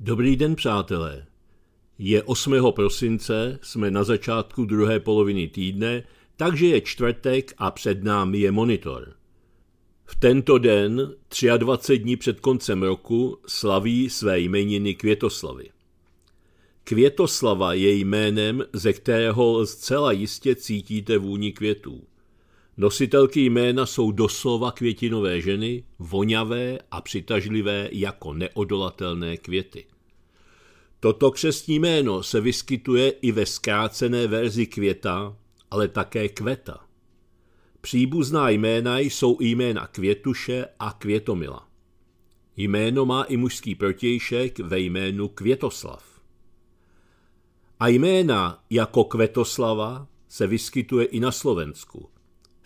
Dobrý den, přátelé. Je 8. prosince, jsme na začátku druhé poloviny týdne, takže je čtvrtek a před námi je monitor. V tento den, 23 dní před koncem roku, slaví své jmeniny Květoslavy. Květoslava je jménem, ze kterého zcela jistě cítíte vůni květů – Nositelky jména jsou doslova květinové ženy, voňavé a přitažlivé jako neodolatelné květy. Toto křestní jméno se vyskytuje i ve zkrácené verzi květa, ale také kveta. Příbuzná jména jsou jména květuše a květomila. Jméno má i mužský protějšek ve jménu Květoslav. A jména jako Květoslava se vyskytuje i na Slovensku –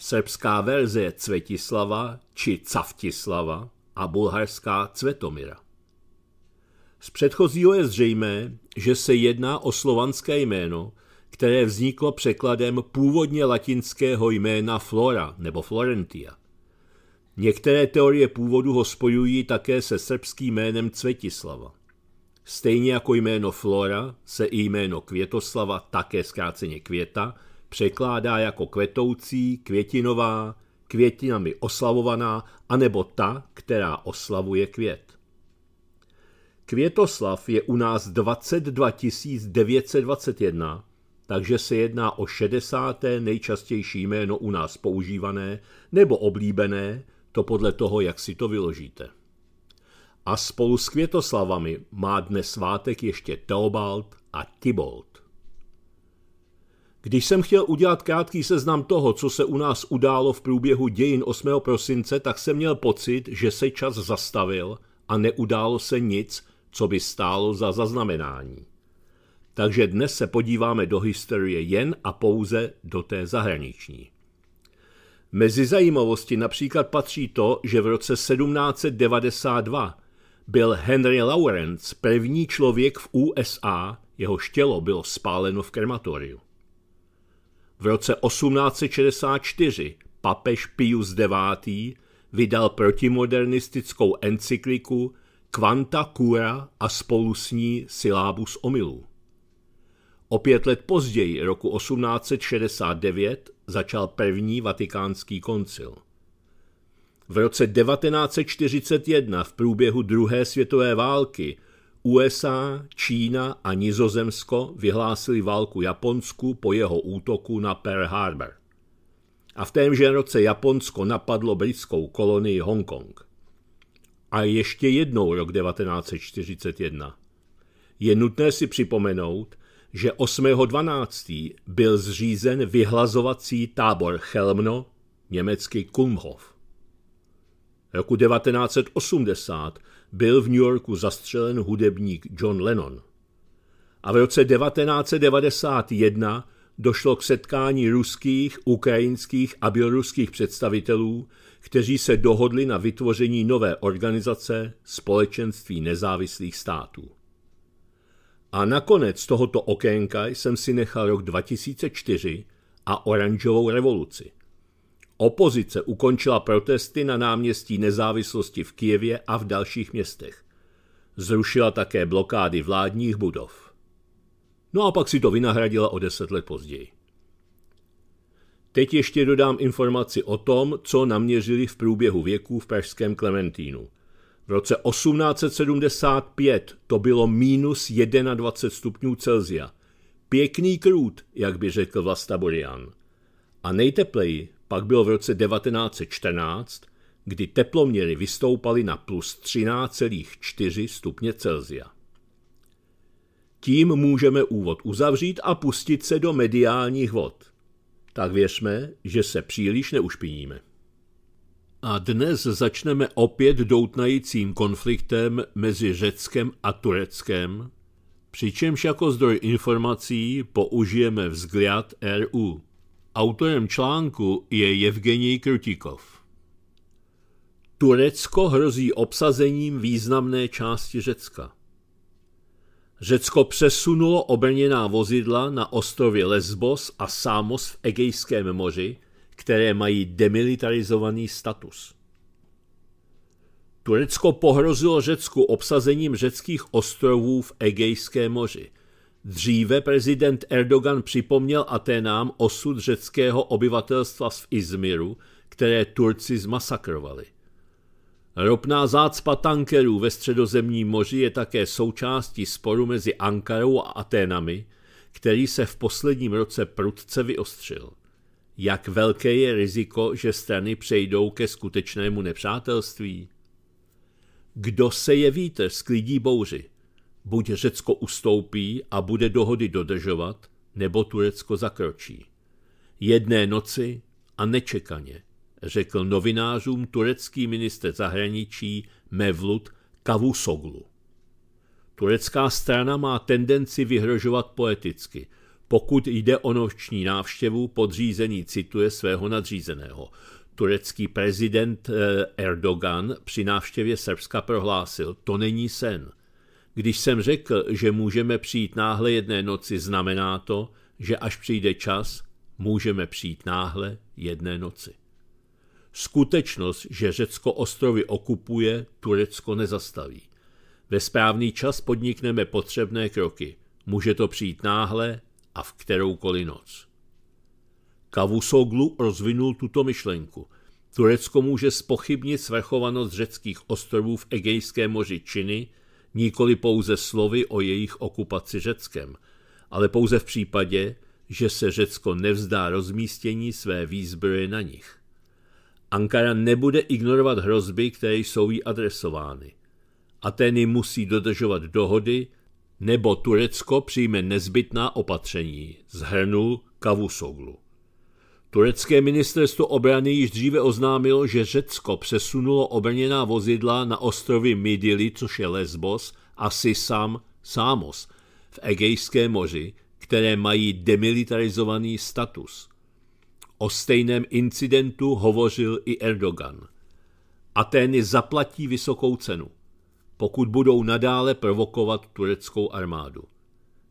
srbská verze Cvetislava či Cavtislava a bulharská Cvetomira. Z předchozího je zřejmé, že se jedná o slovanské jméno, které vzniklo překladem původně latinského jména Flora nebo Florentia. Některé teorie původu ho spojují také se srbským jménem Cvetislava. Stejně jako jméno Flora se i jméno Květoslava, také zkráceně Květa, překládá jako kvetoucí, květinová, květinami oslavovaná, anebo ta, která oslavuje květ. Květoslav je u nás 22 921, takže se jedná o 60. nejčastější jméno u nás používané nebo oblíbené, to podle toho, jak si to vyložíte. A spolu s Květoslavami má dnes svátek ještě Teobald a Tibold. Když jsem chtěl udělat krátký seznam toho, co se u nás událo v průběhu dějin 8. prosince, tak jsem měl pocit, že se čas zastavil a neudálo se nic, co by stálo za zaznamenání. Takže dnes se podíváme do historie jen a pouze do té zahraniční. Mezi zajímavosti například patří to, že v roce 1792 byl Henry Lawrence první člověk v USA, jeho štělo bylo spáleno v krematoriu. V roce 1864 papež Pius IX. vydal protimodernistickou encykliku Quanta Cura a spolu s ní Sylábus omilu. O pět let později, roku 1869, začal první vatikánský koncil. V roce 1941 v průběhu druhé světové války USA, Čína a Nizozemsko vyhlásili válku Japonsku po jeho útoku na Pearl Harbor. A v témže roce Japonsko napadlo britskou kolonii Hongkong. A ještě jednou rok 1941. Je nutné si připomenout, že 8.12. byl zřízen vyhlazovací tábor Chelmno, německy Kumhof. Roku 1980 byl v New Yorku zastřelen hudebník John Lennon. A v roce 1991 došlo k setkání ruských, ukrajinských a běloruských představitelů, kteří se dohodli na vytvoření nové organizace Společenství nezávislých států. A nakonec tohoto okénka jsem si nechal rok 2004 a oranžovou revoluci – Opozice ukončila protesty na náměstí nezávislosti v Kijevě a v dalších městech. Zrušila také blokády vládních budov. No a pak si to vynahradila o deset let později. Teď ještě dodám informaci o tom, co naměřili v průběhu věků v pražském Klementínu. V roce 1875 to bylo minus 21 stupňů Celzia. Pěkný krůt, jak by řekl Vlasta Borian. A nejtepleji pak bylo v roce 1914, kdy teploměry vystoupaly na plus 13,4 stupně Celzia. Tím můžeme úvod uzavřít a pustit se do mediálních vod. Tak věřme, že se příliš neušpiníme. A dnes začneme opět doutnajícím konfliktem mezi Řeckem a Tureckem, přičemž jako zdroj informací použijeme vzгляd RU. Autorem článku je Evgenij Krutikov. Turecko hrozí obsazením významné části Řecka. Řecko přesunulo obrněná vozidla na ostrově Lesbos a Samos v Egejském moři, které mají demilitarizovaný status. Turecko pohrozilo Řecku obsazením řeckých ostrovů v Egejském moři – Dříve prezident Erdogan připomněl Aténám osud řeckého obyvatelstva v Izmiru, které Turci zmasakrovali. Ropná zácpa tankerů ve středozemním moři je také součástí sporu mezi Ankarou a Aténami, který se v posledním roce prudce vyostřil. Jak velké je riziko, že strany přejdou ke skutečnému nepřátelství? Kdo se je vítr sklidí bouři? Buď Řecko ustoupí a bude dohody dodržovat, nebo Turecko zakročí. Jedné noci a nečekaně, řekl novinářům turecký minister zahraničí Mevlut Kavusoglu. Turecká strana má tendenci vyhrožovat poeticky. Pokud jde o noční návštěvu, podřízení, cituje svého nadřízeného. Turecký prezident eh, Erdogan při návštěvě Srbska prohlásil, to není sen – když jsem řekl, že můžeme přijít náhle jedné noci, znamená to, že až přijde čas, můžeme přijít náhle jedné noci. Skutečnost, že Řecko ostrovy okupuje, Turecko nezastaví. Ve správný čas podnikneme potřebné kroky. Může to přijít náhle a v kteroukoliv noc. Kavusoglu rozvinul tuto myšlenku. Turecko může spochybnit svrchovanost řeckých ostrovů v Egejském moři činy, nikoli pouze slovy o jejich okupaci Řeckem, ale pouze v případě, že se Řecko nevzdá rozmístění své výzbroje na nich. Ankara nebude ignorovat hrozby, které jsou jí adresovány. Ateny musí dodržovat dohody, nebo Turecko přijme nezbytná opatření, zhrnul Kavusoglu. Turecké ministerstvo obrany již dříve oznámilo, že Řecko přesunulo obrněná vozidla na ostrovy Midili, což je Lesbos, a Sisam, Samos v Egejském moři, které mají demilitarizovaný status. O stejném incidentu hovořil i Erdogan. Atény zaplatí vysokou cenu, pokud budou nadále provokovat tureckou armádu.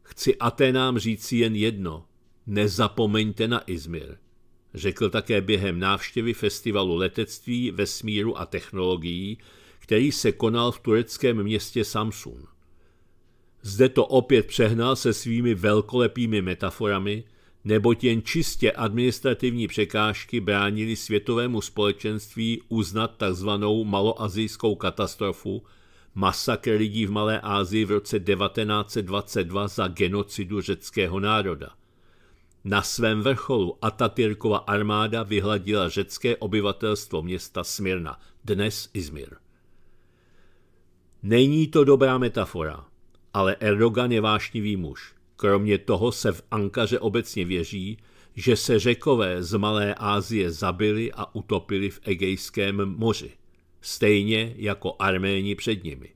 Chci Aténám říci jen jedno. Nezapomeňte na Izmir. Řekl také během návštěvy festivalu letectví, vesmíru a technologií, který se konal v tureckém městě Samsun. Zde to opět přehnal se svými velkolepými metaforami, neboť jen čistě administrativní překážky bránili světovému společenství uznat tzv. maloazijskou katastrofu, masakr lidí v Malé Ázii v roce 1922 za genocidu řeckého národa. Na svém vrcholu Atatürkova armáda vyhladila řecké obyvatelstvo města Smirna dnes Izmir. Není to dobrá metafora, ale Erdogan je vášnivý muž. Kromě toho se v Ankaře obecně věří, že se řekové z Malé Asie zabili a utopili v Egejském moři, stejně jako Arméni před nimi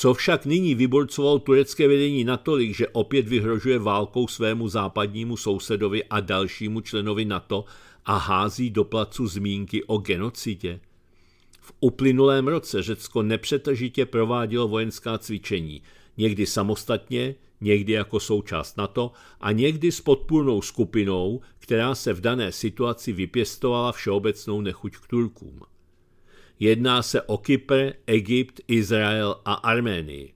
co však nyní vybolcoval turecké vedení natolik, že opět vyhrožuje válkou svému západnímu sousedovi a dalšímu členovi NATO a hází do placu zmínky o genocidě. V uplynulém roce Řecko nepřetržitě provádělo vojenská cvičení, někdy samostatně, někdy jako součást NATO a někdy s podpůrnou skupinou, která se v dané situaci vypěstovala všeobecnou nechuť k Turkům. Jedná se o Kypr, Egypt, Izrael a Arménii.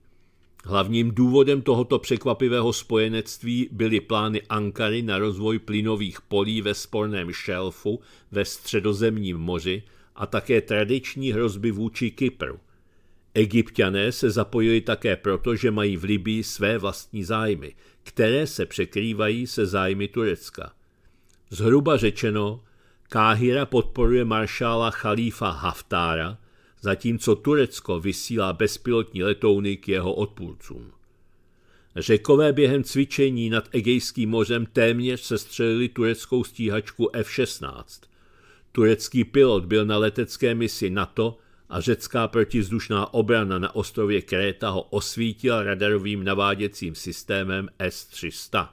Hlavním důvodem tohoto překvapivého spojenectví byly plány Ankary na rozvoj plynových polí ve sporném šelfu ve středozemním moři a také tradiční hrozby vůči Kypru. Egyptiané se zapojili také proto, že mají v Libii své vlastní zájmy, které se překrývají se zájmy Turecka. Zhruba řečeno, Káhira podporuje maršála Chalífa Haftára, zatímco Turecko vysílá bezpilotní letouny k jeho odpůrcům. Řekové během cvičení nad Egejským mořem téměř sestřelili tureckou stíhačku F-16. Turecký pilot byl na letecké misi NATO a řecká protizdušná obrana na ostrově Kréta ho osvítila radarovým naváděcím systémem S-300.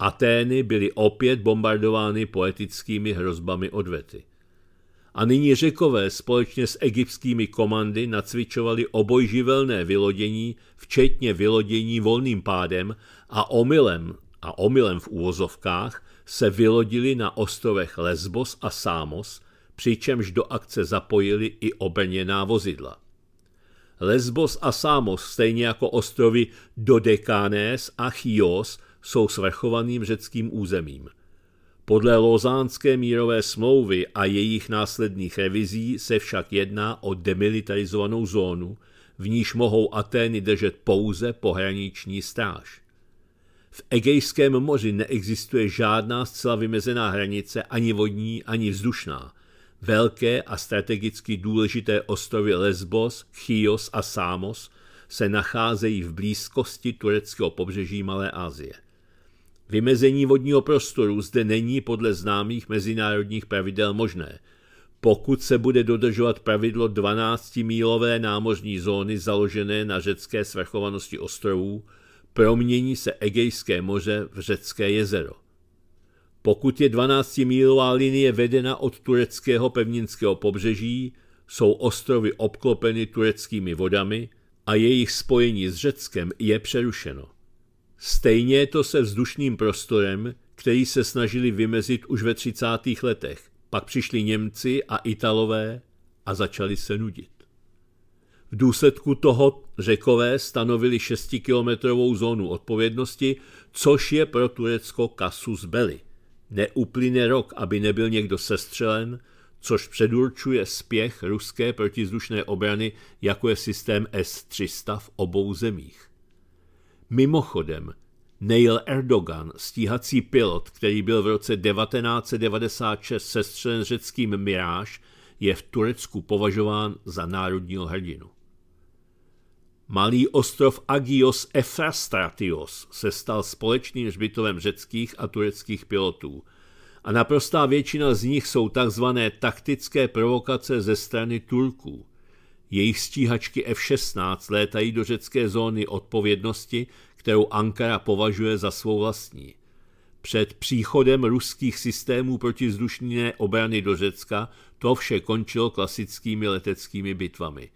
Atény byly opět bombardovány poetickými hrozbami odvety. A nyní řekové společně s egyptskými komandy nacvičovali obojživelné vylodění, včetně vylodění volným pádem a omylem, a omylem v úvozovkách, se vylodili na ostrovech Lesbos a Samos, přičemž do akce zapojili i obrněná vozidla. Lesbos a Samos, stejně jako ostrovy Dodekanés a Chios, jsou svrchovaným řeckým územím. Podle Lozánské mírové smlouvy a jejich následných revizí se však jedná o demilitarizovanou zónu, v níž mohou Atény držet pouze pohraniční stráž. V Egejském moři neexistuje žádná zcela vymezená hranice, ani vodní, ani vzdušná. Velké a strategicky důležité ostrovy Lesbos, Chios a Samos se nacházejí v blízkosti tureckého pobřeží Malé Asie. Vymezení vodního prostoru zde není podle známých mezinárodních pravidel možné, pokud se bude dodržovat pravidlo 12-mílové námořní zóny založené na řecké svrchovanosti ostrovů, promění se Egejské moře v řecké jezero. Pokud je 12-mílová linie vedena od tureckého pevninského pobřeží, jsou ostrovy obklopeny tureckými vodami a jejich spojení s Řeckem je přerušeno. Stejně je to se vzdušným prostorem, který se snažili vymezit už ve 30. letech. Pak přišli Němci a Italové a začali se nudit. V důsledku toho řekové stanovili kilometrovou zónu odpovědnosti, což je pro Turecko kasus belli. Neuplyne rok, aby nebyl někdo sestřelen, což předurčuje spěch ruské protizdušné obrany, jako je systém S-300 v obou zemích. Mimochodem, Neil Erdogan, stíhací pilot, který byl v roce 1996 sestřelen řeckým Mirage, je v Turecku považován za národního hrdinu. Malý ostrov Agios Efrastratios se stal společným hřbitovem řeckých a tureckých pilotů a naprostá většina z nich jsou takzvané taktické provokace ze strany Turků. Jejich stíhačky F-16 létají do řecké zóny odpovědnosti, kterou Ankara považuje za svou vlastní. Před příchodem ruských systémů protizdušné obrany do Řecka to vše končilo klasickými leteckými bitvami.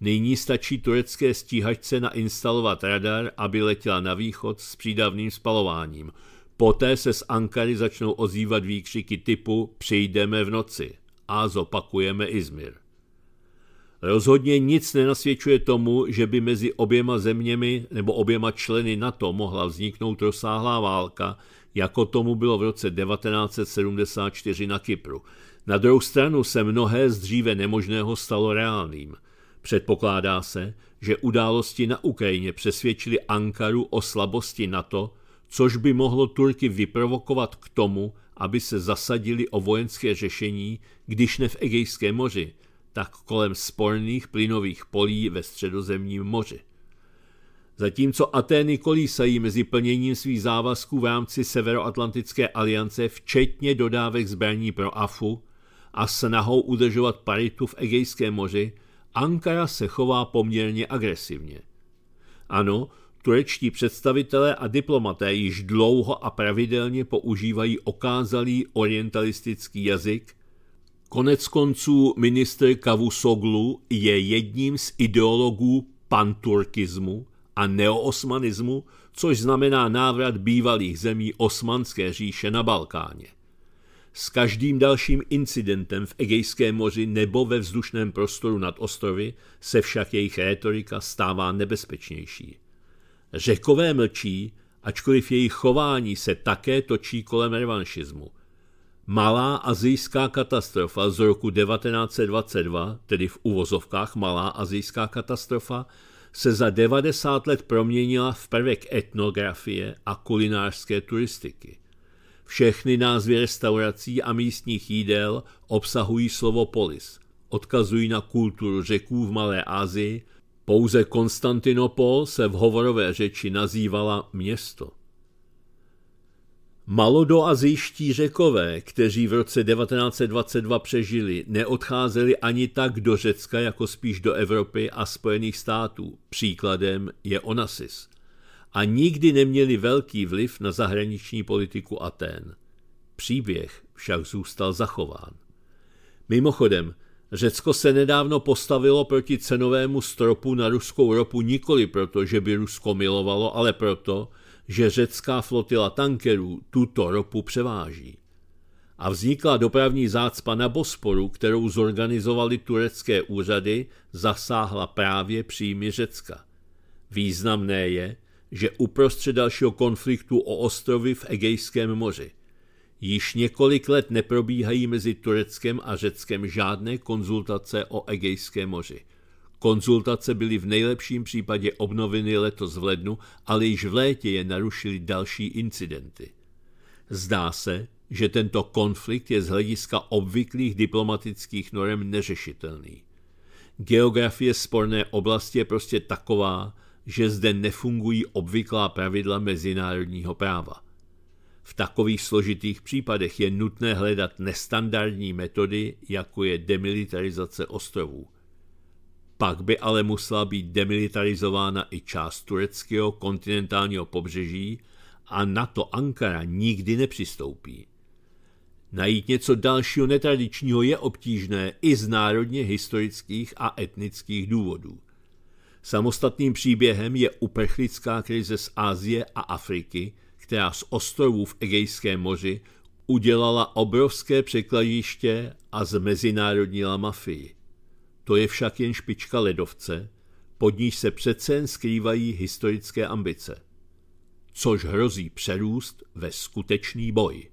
Nyní stačí turecké stíhačce nainstalovat radar, aby letěla na východ s přídavným spalováním. Poté se z Ankary začnou ozývat výkřiky typu přijdeme v noci a zopakujeme Izmir. Rozhodně nic nenasvědčuje tomu, že by mezi oběma zeměmi nebo oběma členy NATO mohla vzniknout rozsáhlá válka, jako tomu bylo v roce 1974 na Kypru. Na druhou stranu se mnohé z dříve nemožného stalo reálným. Předpokládá se, že události na Ukrajině přesvědčily Ankaru o slabosti NATO, což by mohlo Turky vyprovokovat k tomu, aby se zasadili o vojenské řešení, když ne v Egejské moři, tak kolem sporných plynových polí ve středozemním moři. Zatímco Atény kolísají mezi plněním svých závazků v rámci Severoatlantické aliance, včetně dodávek zbraní pro AFU a snahou udržovat paritu v Egejském moři, Ankara se chová poměrně agresivně. Ano, turečtí představitelé a diplomaté již dlouho a pravidelně používají okázalý orientalistický jazyk, Konec konců ministr Kavusoglu je jedním z ideologů panturkismu a neoosmanismu, což znamená návrat bývalých zemí Osmanské říše na Balkáně. S každým dalším incidentem v Egejském moři nebo ve vzdušném prostoru nad ostrovy se však jejich rétorika stává nebezpečnější. Řekové mlčí, ačkoliv jejich chování se také točí kolem revanšismu – Malá azijská katastrofa z roku 1922, tedy v uvozovkách Malá azijská katastrofa, se za 90 let proměnila v prvek etnografie a kulinářské turistiky. Všechny názvy restaurací a místních jídel obsahují slovo polis, odkazují na kulturu řeků v Malé Asii, pouze Konstantinopol se v hovorové řeči nazývala město. Malodoazijští řekové, kteří v roce 1922 přežili, neodcházeli ani tak do Řecka, jako spíš do Evropy a Spojených států. Příkladem je Onassis. A nikdy neměli velký vliv na zahraniční politiku Atén. Příběh však zůstal zachován. Mimochodem, Řecko se nedávno postavilo proti cenovému stropu na ruskou ropu nikoli proto, že by Rusko milovalo, ale proto, že řecká flotila tankerů tuto ropu převáží. A vznikla dopravní zácpa na Bosporu, kterou zorganizovali turecké úřady, zasáhla právě příjmy Řecka. Významné je, že uprostřed dalšího konfliktu o ostrovy v Egejském moři. Již několik let neprobíhají mezi Tureckem a Řeckem žádné konzultace o Egejském moři. Konzultace byly v nejlepším případě obnoveny letos v lednu, ale již v létě je narušili další incidenty. Zdá se, že tento konflikt je z hlediska obvyklých diplomatických norem neřešitelný. Geografie sporné oblasti je prostě taková, že zde nefungují obvyklá pravidla mezinárodního práva. V takových složitých případech je nutné hledat nestandardní metody, jako je demilitarizace ostrovů – pak by ale musela být demilitarizována i část tureckého kontinentálního pobřeží a na to Ankara nikdy nepřistoupí. Najít něco dalšího netradičního je obtížné i z národně historických a etnických důvodů. Samostatným příběhem je uprchlická krize z Ázie a Afriky, která z ostrovů v Egejském moři udělala obrovské překladiště a zmezinárodnila mafii. To je však jen špička ledovce, pod níž se přece jen skrývají historické ambice. Což hrozí přerůst ve skutečný boj.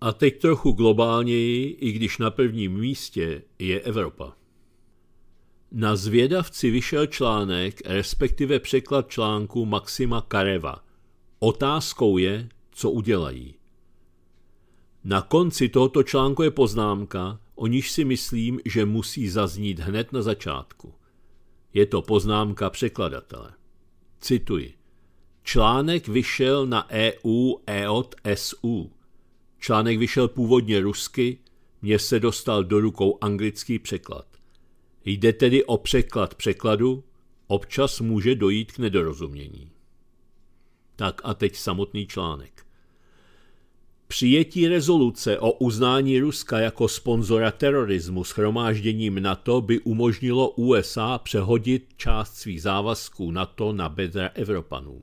A teď trochu globálněji, i když na prvním místě je Evropa. Na zvědavci vyšel článek, respektive překlad článku Maxima Kareva. Otázkou je, co udělají. Na konci tohoto článku je poznámka, o níž si myslím, že musí zaznít hned na začátku. Je to poznámka překladatele. Cituji. Článek vyšel na EU EOT SU. Článek vyšel původně rusky, mně se dostal do rukou anglický překlad. Jde tedy o překlad překladu, občas může dojít k nedorozumění. Tak a teď samotný článek. Přijetí rezoluce o uznání Ruska jako sponzora terorismu schromážděním NATO by umožnilo USA přehodit část svých závazků NATO na bedra Evropanů.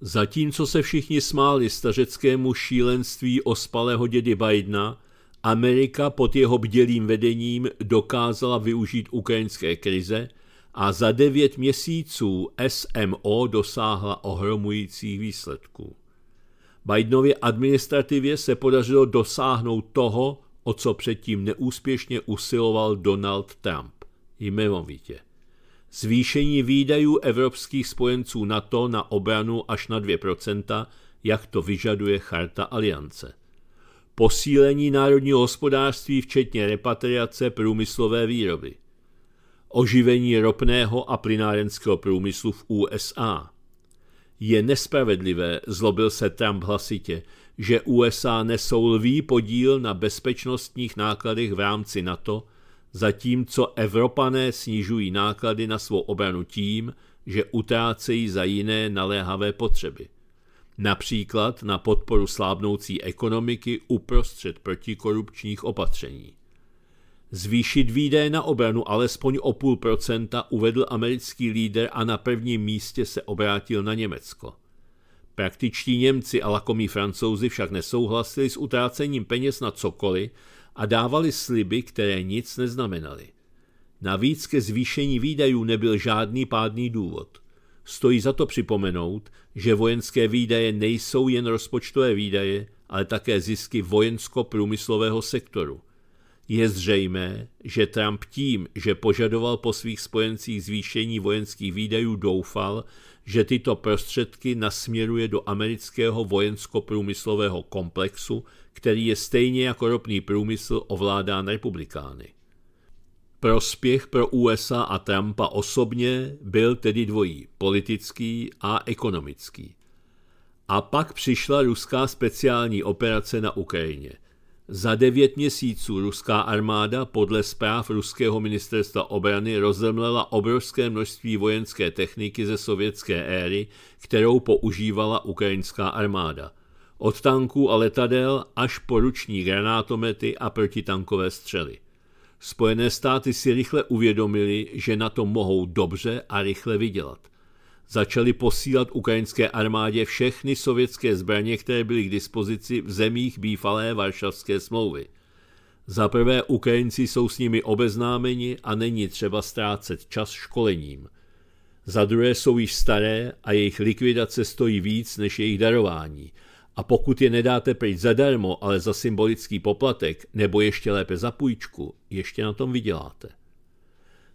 Zatímco se všichni smáli stařeckému šílenství ospalého dědy Bidena, Amerika pod jeho bdělým vedením dokázala využít ukrajinské krize a za devět měsíců SMO dosáhla ohromujících výsledků. Bidenově administrativě se podařilo dosáhnout toho, o co předtím neúspěšně usiloval Donald Trump. Jmenovitě. Zvýšení výdajů evropských spojenců NATO na obranu až na 2%, jak to vyžaduje Charta aliance. Posílení národního hospodářství včetně repatriace průmyslové výroby. Oživení ropného a plynárenského průmyslu v USA. Je nespravedlivé, zlobil se Trump hlasitě, že USA nesou lvý podíl na bezpečnostních nákladech v rámci NATO, zatímco Evropané snižují náklady na svou obranu tím, že utrácejí za jiné naléhavé potřeby. Například na podporu slábnoucí ekonomiky uprostřed protikorupčních opatření. Zvýšit výdaje na obranu alespoň o půl procenta uvedl americký líder a na prvním místě se obrátil na Německo. Praktičtí Němci a lakomí Francouzi však nesouhlasili s utrácením peněz na cokoliv a dávali sliby, které nic neznamenaly. Navíc ke zvýšení výdajů nebyl žádný pádný důvod. Stojí za to připomenout, že vojenské výdaje nejsou jen rozpočtové výdaje, ale také zisky vojensko-průmyslového sektoru – je zřejmé, že Trump tím, že požadoval po svých spojencích zvýšení vojenských výdajů, doufal, že tyto prostředky nasměruje do amerického vojensko-průmyslového komplexu, který je stejně jako ropný průmysl ovládán republikány. Prospěch pro USA a Trumpa osobně byl tedy dvojí, politický a ekonomický. A pak přišla ruská speciální operace na Ukrajině. Za devět měsíců ruská armáda podle zpráv ruského ministerstva obrany rozemlela obrovské množství vojenské techniky ze sovětské éry, kterou používala ukrajinská armáda. Od tanků a letadel až po ruční granátomety a protitankové střely. Spojené státy si rychle uvědomili, že na to mohou dobře a rychle vydělat začali posílat ukrajinské armádě všechny sovětské zbraně, které byly k dispozici v zemích bývalé Varšavské smlouvy. Za prvé, Ukrajinci jsou s nimi obeznámeni a není třeba ztrácet čas školením. Za druhé jsou již staré a jejich likvidace stojí víc než jejich darování. A pokud je nedáte pryč zadarmo, ale za symbolický poplatek, nebo ještě lépe za půjčku, ještě na tom vyděláte.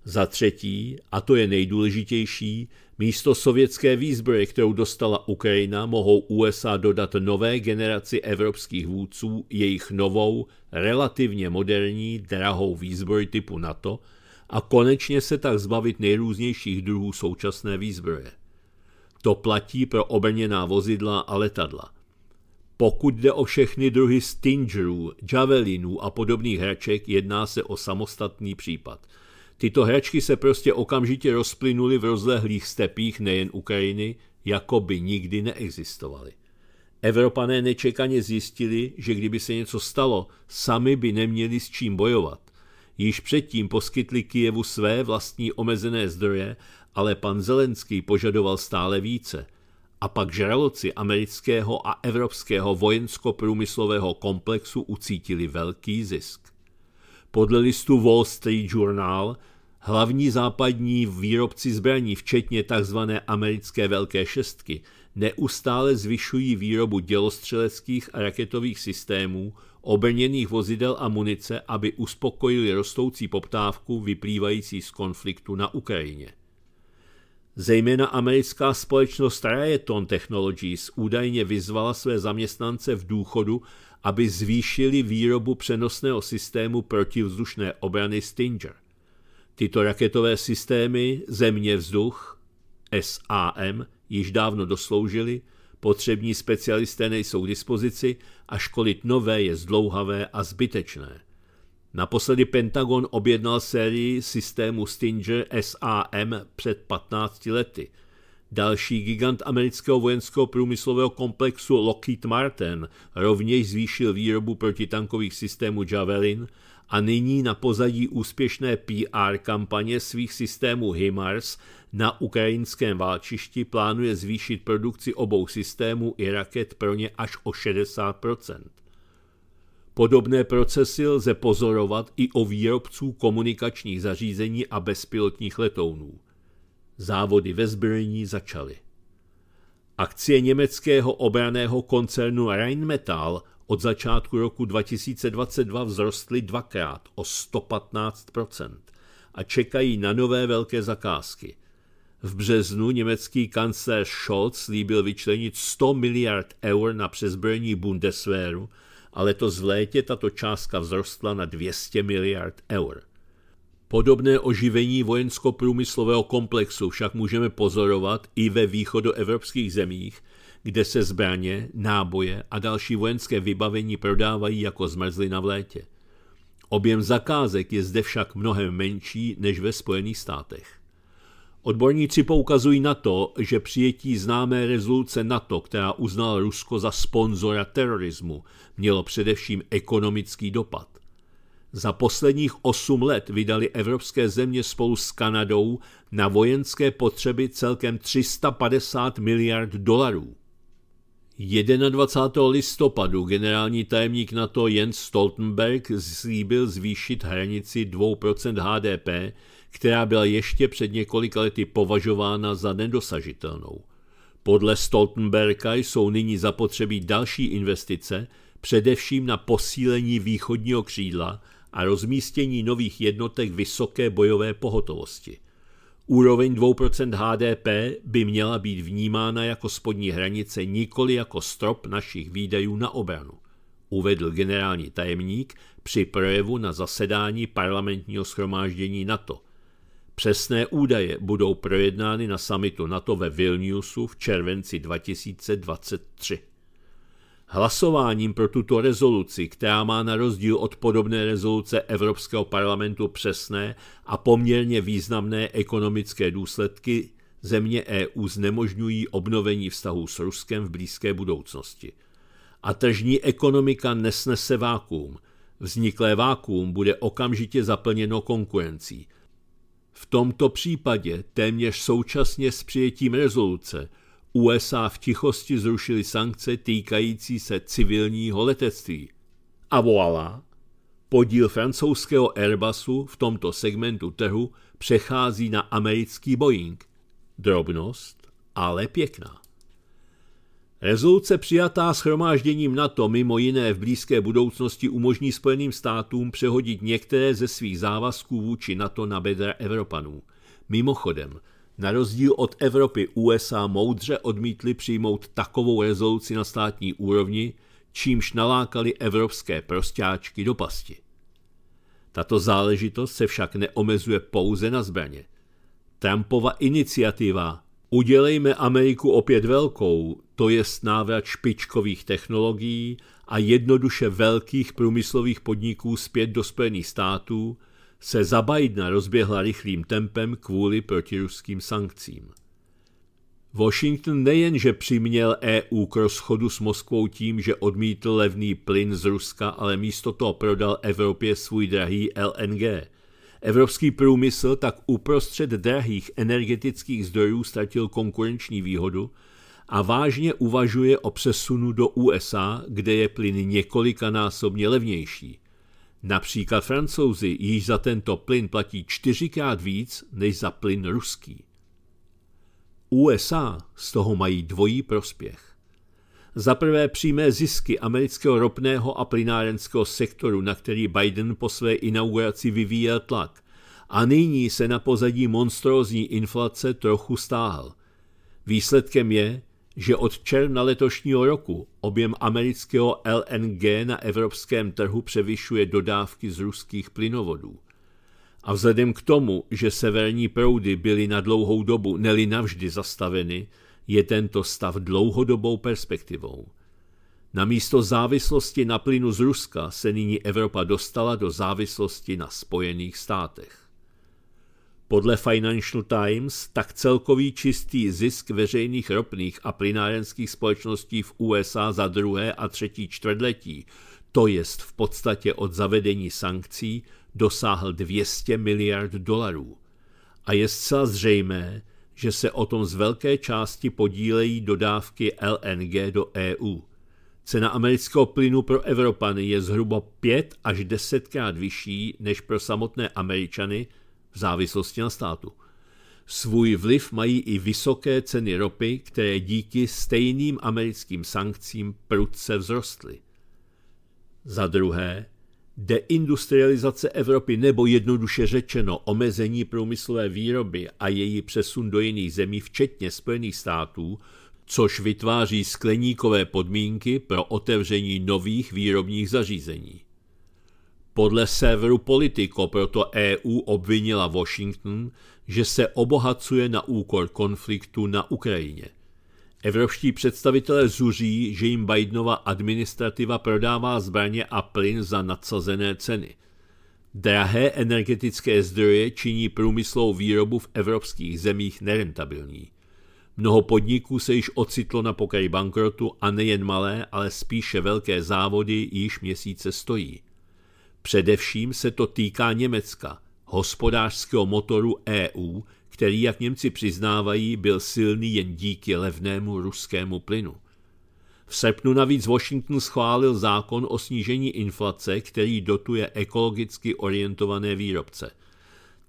Za třetí, a to je nejdůležitější, Místo sovětské výzbroje, kterou dostala Ukrajina, mohou USA dodat nové generaci evropských vůdců jejich novou, relativně moderní, drahou výzbroj typu NATO a konečně se tak zbavit nejrůznějších druhů současné výzbroje. To platí pro obrněná vozidla a letadla. Pokud jde o všechny druhy Stingerů, Javelinů a podobných hraček, jedná se o samostatný případ – Tyto hračky se prostě okamžitě rozplynuly v rozlehlých stepích nejen Ukrajiny, jako by nikdy neexistovaly. Evropané nečekaně zjistili, že kdyby se něco stalo, sami by neměli s čím bojovat. Již předtím poskytli Kijevu své vlastní omezené zdroje, ale pan Zelenský požadoval stále více. A pak žraloci amerického a evropského vojensko-průmyslového komplexu ucítili velký zisk. Podle listu Wall Street Journal hlavní západní výrobci zbraní, včetně tzv. americké velké šestky, neustále zvyšují výrobu dělostřeleckých a raketových systémů, obrněných vozidel a munice, aby uspokojili rostoucí poptávku vyplývající z konfliktu na Ukrajině. Zejména americká společnost Rayeton Technologies údajně vyzvala své zaměstnance v důchodu, aby zvýšili výrobu přenosného systému protivzdušné obrany Stinger. Tyto raketové systémy země-vzduch SAM již dávno dosloužily, potřební specialisté nejsou k dispozici a školit nové je zdlouhavé a zbytečné. Naposledy Pentagon objednal sérii systému Stinger SAM před 15 lety – Další gigant amerického vojenského průmyslového komplexu Lockheed Martin rovněž zvýšil výrobu protitankových systémů Javelin a nyní na pozadí úspěšné PR kampaně svých systémů HIMARS na ukrajinském válčišti plánuje zvýšit produkci obou systémů i raket pro ně až o 60 Podobné procesy lze pozorovat i o výrobců komunikačních zařízení a bezpilotních letounů. Závody ve zbrojení začaly. Akcie německého obraného koncernu Rheinmetall od začátku roku 2022 vzrostly dvakrát o 115 a čekají na nové velké zakázky. V březnu německý kancler Scholz slíbil vyčlenit 100 miliard eur na přezbrojení Bundeswehru ale to v létě tato částka vzrostla na 200 miliard eur. Podobné oživení vojensko-průmyslového komplexu však můžeme pozorovat i ve východoevropských zemích, kde se zbraně, náboje a další vojenské vybavení prodávají jako zmrzlina v létě. Objem zakázek je zde však mnohem menší než ve Spojených státech. Odborníci poukazují na to, že přijetí známé rezoluce NATO, která uznala Rusko za sponzora terorismu, mělo především ekonomický dopad. Za posledních osm let vydali evropské země spolu s Kanadou na vojenské potřeby celkem 350 miliard dolarů. 21. listopadu generální tajemník NATO Jens Stoltenberg slíbil zvýšit hranici 2% HDP, která byla ještě před několika lety považována za nedosažitelnou. Podle Stoltenberga jsou nyní zapotřebí další investice, především na posílení východního křídla – a rozmístění nových jednotek vysoké bojové pohotovosti. Úroveň 2% HDP by měla být vnímána jako spodní hranice, nikoli jako strop našich výdajů na obranu, uvedl generální tajemník při projevu na zasedání parlamentního schromáždění NATO. Přesné údaje budou projednány na samitu NATO ve Vilniusu v červenci 2023. Hlasováním pro tuto rezoluci, která má na rozdíl od podobné rezoluce Evropského parlamentu přesné a poměrně významné ekonomické důsledky, země EU znemožňují obnovení vztahů s Ruskem v blízké budoucnosti. A tržní ekonomika nesnese vákuum. Vzniklé vákuum bude okamžitě zaplněno konkurencí. V tomto případě téměř současně s přijetím rezoluce – USA v tichosti zrušili sankce týkající se civilního letectví. A voilà, podíl francouzského Airbusu v tomto segmentu trhu přechází na americký Boeing. Drobnost, ale pěkná. Rezoluce přijatá schromážděním NATO mimo jiné v blízké budoucnosti umožní Spojeným státům přehodit některé ze svých závazků vůči NATO na bedra Evropanů. Mimochodem, na rozdíl od Evropy USA moudře odmítli přijmout takovou rezoluci na státní úrovni, čímž nalákali evropské prostáčky do pasti. Tato záležitost se však neomezuje pouze na zbraně. Trumpova iniciativa Udělejme Ameriku opět velkou, to je návrat špičkových technologií a jednoduše velkých průmyslových podniků zpět do Spojených států, se za Bidena rozběhla rychlým tempem kvůli protiruským sankcím. Washington nejenže přiměl EU k rozchodu s Moskvou tím, že odmítl levný plyn z Ruska, ale místo toho prodal Evropě svůj drahý LNG. Evropský průmysl tak uprostřed drahých energetických zdrojů ztratil konkurenční výhodu a vážně uvažuje o přesunu do USA, kde je plyn několikanásobně levnější. Například francouzi již za tento plyn platí čtyřikrát víc než za plyn ruský. USA z toho mají dvojí prospěch. Za prvé přímé zisky amerického ropného a plynárenského sektoru, na který Biden po své inauguraci vyvíjel tlak, a nyní se na pozadí monstrózní inflace trochu stáhl. Výsledkem je, že od června letošního roku objem amerického LNG na evropském trhu převyšuje dodávky z ruských plynovodů. A vzhledem k tomu, že severní proudy byly na dlouhou dobu, neli navždy zastaveny, je tento stav dlouhodobou perspektivou. Na místo závislosti na plynu z Ruska se nyní Evropa dostala do závislosti na Spojených státech. Podle Financial Times tak celkový čistý zisk veřejných ropných a plynárenských společností v USA za druhé a třetí čtvrtletí, to jest v podstatě od zavedení sankcí, dosáhl 200 miliard dolarů. A je zcela zřejmé, že se o tom z velké části podílejí dodávky LNG do EU. Cena amerického plynu pro Evropany je zhruba 5 až 10 krát vyšší než pro samotné Američany – v závislosti na státu. Svůj vliv mají i vysoké ceny ropy, které díky stejným americkým sankcím prudce vzrostly. Za druhé, deindustrializace Evropy nebo jednoduše řečeno omezení průmyslové výroby a její přesun do jiných zemí, včetně Spojených států, což vytváří skleníkové podmínky pro otevření nových výrobních zařízení. Podle serveru Politico proto EU obvinila Washington, že se obohacuje na úkor konfliktu na Ukrajině. Evropští představitelé zuří, že jim Bidenova administrativa prodává zbraně a plyn za nadsazené ceny. Drahé energetické zdroje činí průmyslovou výrobu v evropských zemích nerentabilní. Mnoho podniků se již ocitlo na pokraji bankrotu a nejen malé, ale spíše velké závody již měsíce stojí. Především se to týká Německa, hospodářského motoru EU, který, jak Němci přiznávají, byl silný jen díky levnému ruskému plynu. V srpnu navíc Washington schválil zákon o snížení inflace, který dotuje ekologicky orientované výrobce.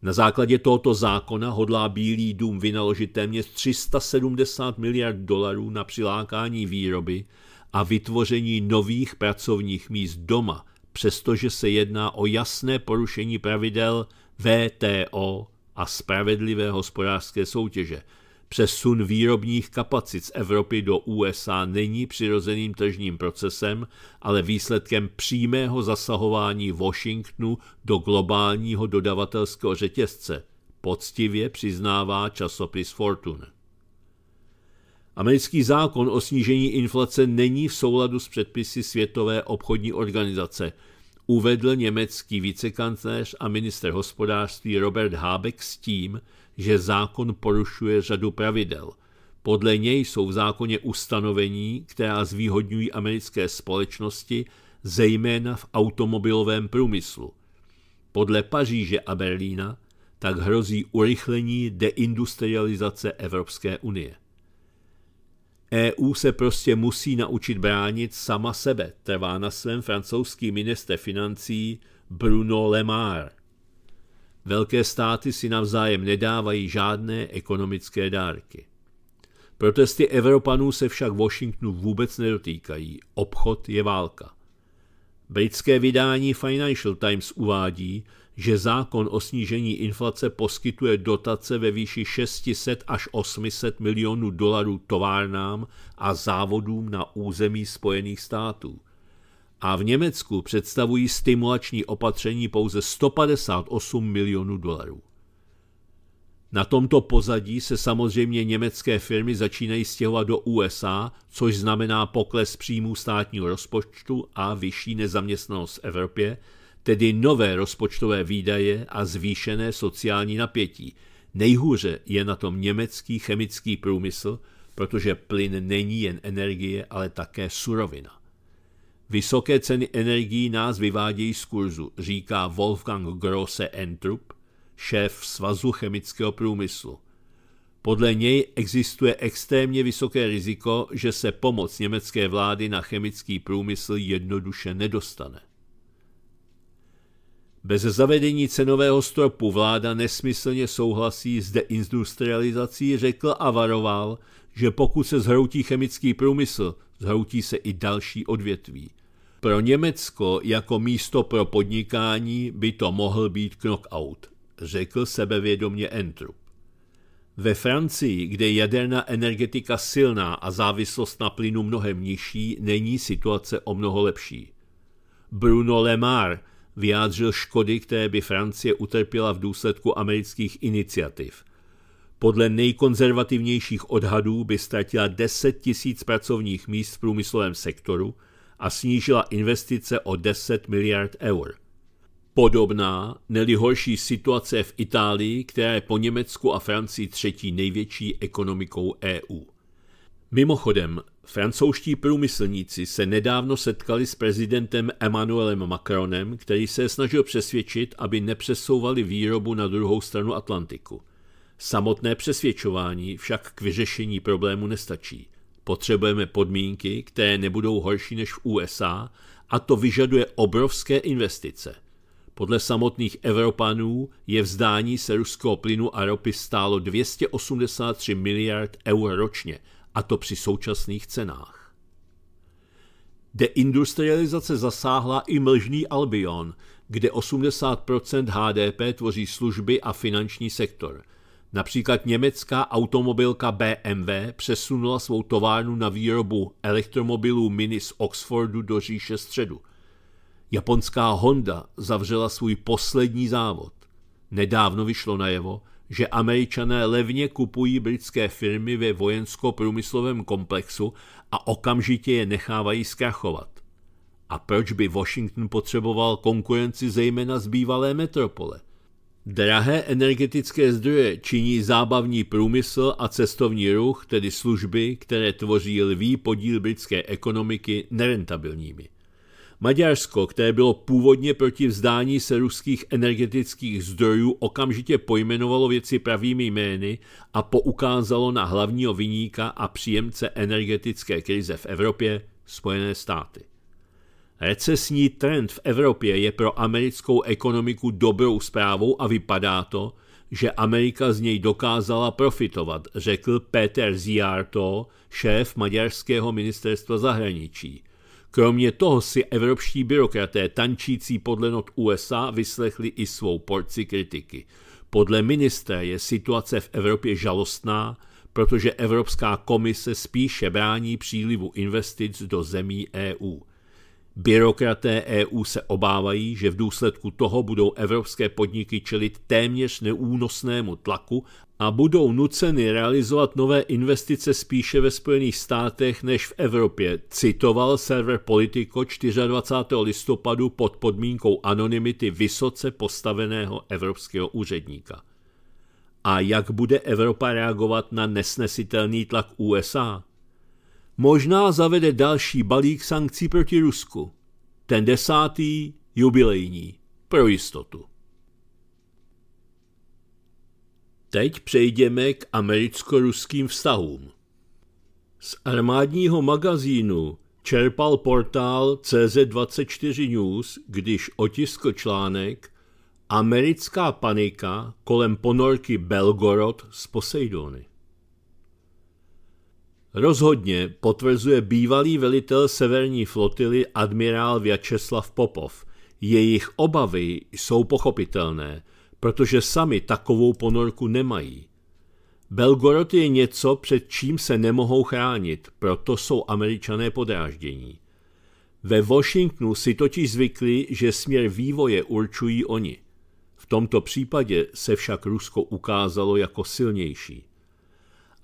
Na základě tohoto zákona hodlá Bílý dům vynaložit téměř 370 miliard dolarů na přilákání výroby a vytvoření nových pracovních míst doma – přestože se jedná o jasné porušení pravidel VTO a spravedlivé hospodářské soutěže. Přesun výrobních kapacit z Evropy do USA není přirozeným tržním procesem, ale výsledkem přímého zasahování Washingtonu do globálního dodavatelského řetězce, poctivě přiznává časopis Fortune. Americký zákon o snížení inflace není v souladu s předpisy Světové obchodní organizace, uvedl německý vicekancléř a minister hospodářství Robert Habeck s tím, že zákon porušuje řadu pravidel. Podle něj jsou v zákoně ustanovení, která zvýhodňují americké společnosti, zejména v automobilovém průmyslu. Podle Paříže a Berlína tak hrozí urychlení deindustrializace Evropské unie. EU se prostě musí naučit bránit sama sebe, trvá na svém francouzský minister financí Bruno Le Maire. Velké státy si navzájem nedávají žádné ekonomické dárky. Protesty Evropanů se však Washingtonu vůbec nedotýkají. Obchod je válka. Britské vydání Financial Times uvádí, že zákon o snížení inflace poskytuje dotace ve výši 600 až 800 milionů dolarů továrnám a závodům na území Spojených států. A v Německu představují stimulační opatření pouze 158 milionů dolarů. Na tomto pozadí se samozřejmě německé firmy začínají stěhovat do USA, což znamená pokles příjmů státního rozpočtu a vyšší nezaměstnanost v Evropě, tedy nové rozpočtové výdaje a zvýšené sociální napětí. Nejhůře je na tom německý chemický průmysl, protože plyn není jen energie, ale také surovina. Vysoké ceny energií nás vyvádějí z kurzu, říká Wolfgang Grosse Entrup, šéf Svazu chemického průmyslu. Podle něj existuje extrémně vysoké riziko, že se pomoc německé vlády na chemický průmysl jednoduše nedostane. Bez zavedení cenového stropu vláda nesmyslně souhlasí s deindustrializací, řekl a varoval, že pokud se zhroutí chemický průmysl, zhroutí se i další odvětví. Pro Německo jako místo pro podnikání by to mohl být knockout, řekl sebevědomně Entrup. Ve Francii, kde je jaderná energetika silná a závislost na plynu mnohem nižší, není situace o mnoho lepší. Bruno Lemar, vyjádřil škody, které by Francie utrpěla v důsledku amerických iniciativ. Podle nejkonzervativnějších odhadů by ztratila 10 000 pracovních míst v průmyslovém sektoru a snížila investice o 10 miliard eur. Podobná, neli horší situace v Itálii, která je po Německu a Francii třetí největší ekonomikou EU. Mimochodem, Francouzští průmyslníci se nedávno setkali s prezidentem Emmanuelem Macronem, který se snažil přesvědčit, aby nepřesouvali výrobu na druhou stranu Atlantiku. Samotné přesvědčování však k vyřešení problému nestačí. Potřebujeme podmínky, které nebudou horší než v USA, a to vyžaduje obrovské investice. Podle samotných Evropanů je vzdání se ruského plynu a ropy stálo 283 miliard eur ročně – a to při současných cenách. Deindustrializace zasáhla i mlžný Albion, kde 80 HDP tvoří služby a finanční sektor. Například německá automobilka BMW přesunula svou továrnu na výrobu elektromobilů Mini z Oxfordu do říše středu. Japonská Honda zavřela svůj poslední závod. Nedávno vyšlo najevo, že američané levně kupují britské firmy ve vojensko-průmyslovém komplexu a okamžitě je nechávají zkrachovat. A proč by Washington potřeboval konkurenci zejména z bývalé metropole? Drahé energetické zdroje činí zábavní průmysl a cestovní ruch, tedy služby, které tvoří lví podíl britské ekonomiky, nerentabilními. Maďarsko, které bylo původně proti vzdání se ruských energetických zdrojů, okamžitě pojmenovalo věci pravými jmény a poukázalo na hlavního vyníka a příjemce energetické krize v Evropě Spojené státy. Recesní trend v Evropě je pro americkou ekonomiku dobrou zprávou a vypadá to, že Amerika z něj dokázala profitovat, řekl Peter Ziarto, šéf maďarského ministerstva zahraničí. Kromě toho si evropští byrokraté tančící podle not USA vyslechli i svou porci kritiky. Podle ministra je situace v Evropě žalostná, protože Evropská komise spíše brání přílivu investic do zemí EU. Byrokraté EU se obávají, že v důsledku toho budou evropské podniky čelit téměř neúnosnému tlaku a budou nuceny realizovat nové investice spíše ve Spojených státech než v Evropě, citoval server Politico 24. listopadu pod podmínkou anonymity vysoce postaveného evropského úředníka. A jak bude Evropa reagovat na nesnesitelný tlak USA? Možná zavede další balík sankcí proti Rusku. Ten desátý, jubilejní, pro jistotu. Teď přejdeme k americko-ruským vztahům. Z armádního magazínu čerpal portál CZ24 News, když otiskl článek Americká panika kolem ponorky Belgorod z Poseidony. Rozhodně potvrzuje bývalý velitel severní flotily admirál Vyacheslav Popov. Jejich obavy jsou pochopitelné – protože sami takovou ponorku nemají. Belgorod je něco, před čím se nemohou chránit, proto jsou američané podráždění. Ve Washingtonu si totiž zvykli, že směr vývoje určují oni. V tomto případě se však Rusko ukázalo jako silnější.